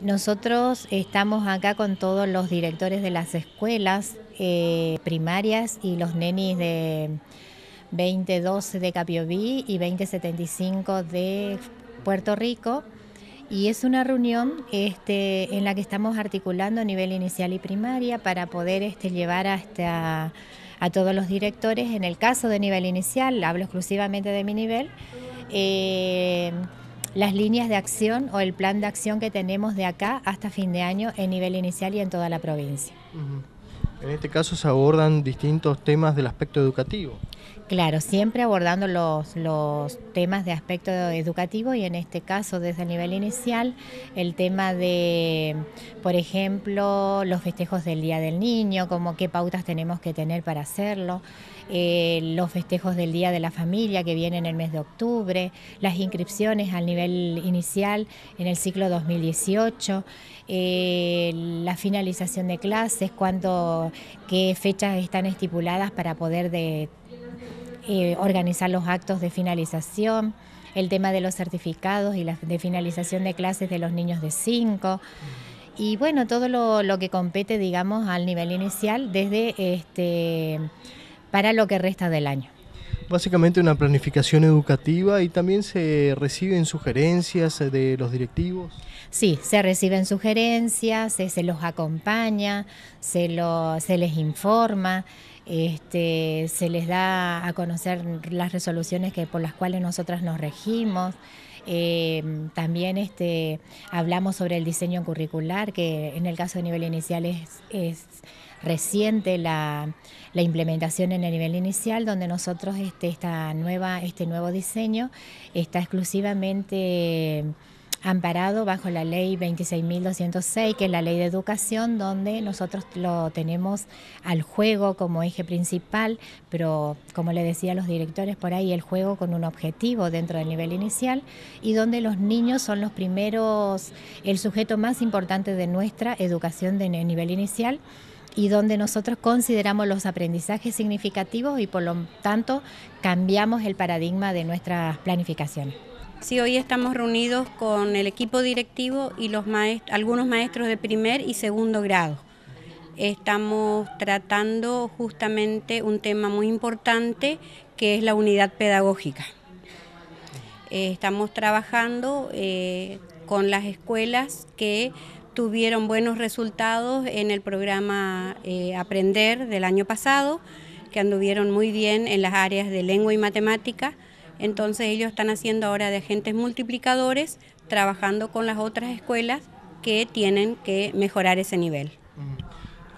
Nosotros estamos acá con todos los directores de las escuelas eh, primarias y los nenis de 2012 de Capiobí y 2075 de Puerto Rico. Y es una reunión este, en la que estamos articulando a nivel inicial y primaria para poder este, llevar hasta a todos los directores. En el caso de nivel inicial, hablo exclusivamente de mi nivel. Eh, las líneas de acción o el plan de acción que tenemos de acá hasta fin de año en nivel inicial y en toda la provincia. En este caso se abordan distintos temas del aspecto educativo. Claro, siempre abordando los, los, temas de aspecto educativo y en este caso desde el nivel inicial el tema de, por ejemplo, los festejos del Día del Niño, como qué pautas tenemos que tener para hacerlo, eh, los festejos del Día de la Familia que viene en el mes de octubre, las inscripciones al nivel inicial en el ciclo 2018, eh, la finalización de clases, cuándo, qué fechas están estipuladas para poder de eh, organizar los actos de finalización, el tema de los certificados y la de finalización de clases de los niños de 5 y bueno, todo lo, lo, que compete, digamos, al nivel inicial desde este para lo que resta del año básicamente una planificación educativa y también se reciben sugerencias de los directivos. Sí, se reciben sugerencias, eh, se, los acompaña, se, se les informa. Este, se les da a conocer las resoluciones que, por las cuales nosotras nos regimos. Em, también este, hablamos sobre el diseño curricular, que en el caso de nivel inicial es reciente la, implementación en el nivel inicial, donde nosotros este, esta nueva, este nuevo diseño está exclusivamente amparado bajo la ley 26.206, que es la ley de educación, donde nosotros lo tenemos al juego como eje principal, pero como le decía a los directores por ahí, el juego con un objetivo dentro del nivel inicial y donde los niños son los primeros, el sujeto más importante de nuestra educación de nivel inicial y donde nosotros consideramos los aprendizajes significativos y por lo tanto cambiamos el paradigma de nuestras planificaciones. Sí, hoy estamos reunidos con el equipo directivo y algunos maestros de primer y segundo grado. Estamos tratando justamente un tema muy importante que es la unidad pedagógica. Eh, estamos trabajando eh, con las escuelas que tuvieron buenos resultados en el programa eh, Aprender del año pasado, que anduvieron muy bien en las áreas de lengua y matemática. Entonces ellos están haciendo ahora de agentes multiplicadores, trabajando con las otras escuelas que tienen que mejorar ese nivel. Mm.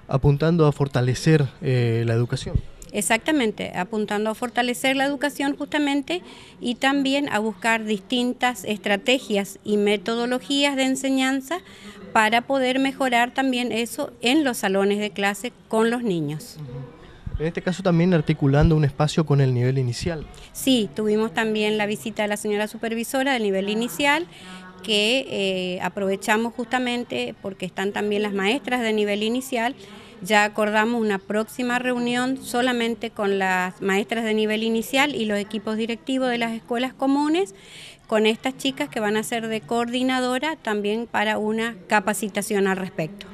Apuntando a fortalecer eh, la educación. Exactamente, apuntando a fortalecer la educación justamente y también a buscar distintas estrategias y metodologías de enseñanza para poder mejorar también eso en los salones de clase con los niños. En este caso también articulando un espacio con el nivel inicial. Sí, tuvimos también la visita de la señora supervisora del nivel inicial que eh, aprovechamos justamente porque están también las maestras de nivel inicial ya acordamos una próxima reunión solamente con las maestras de nivel inicial y los equipos directivos de las escuelas comunes, con estas chicas que van a ser de coordinadora también para una capacitación al respecto.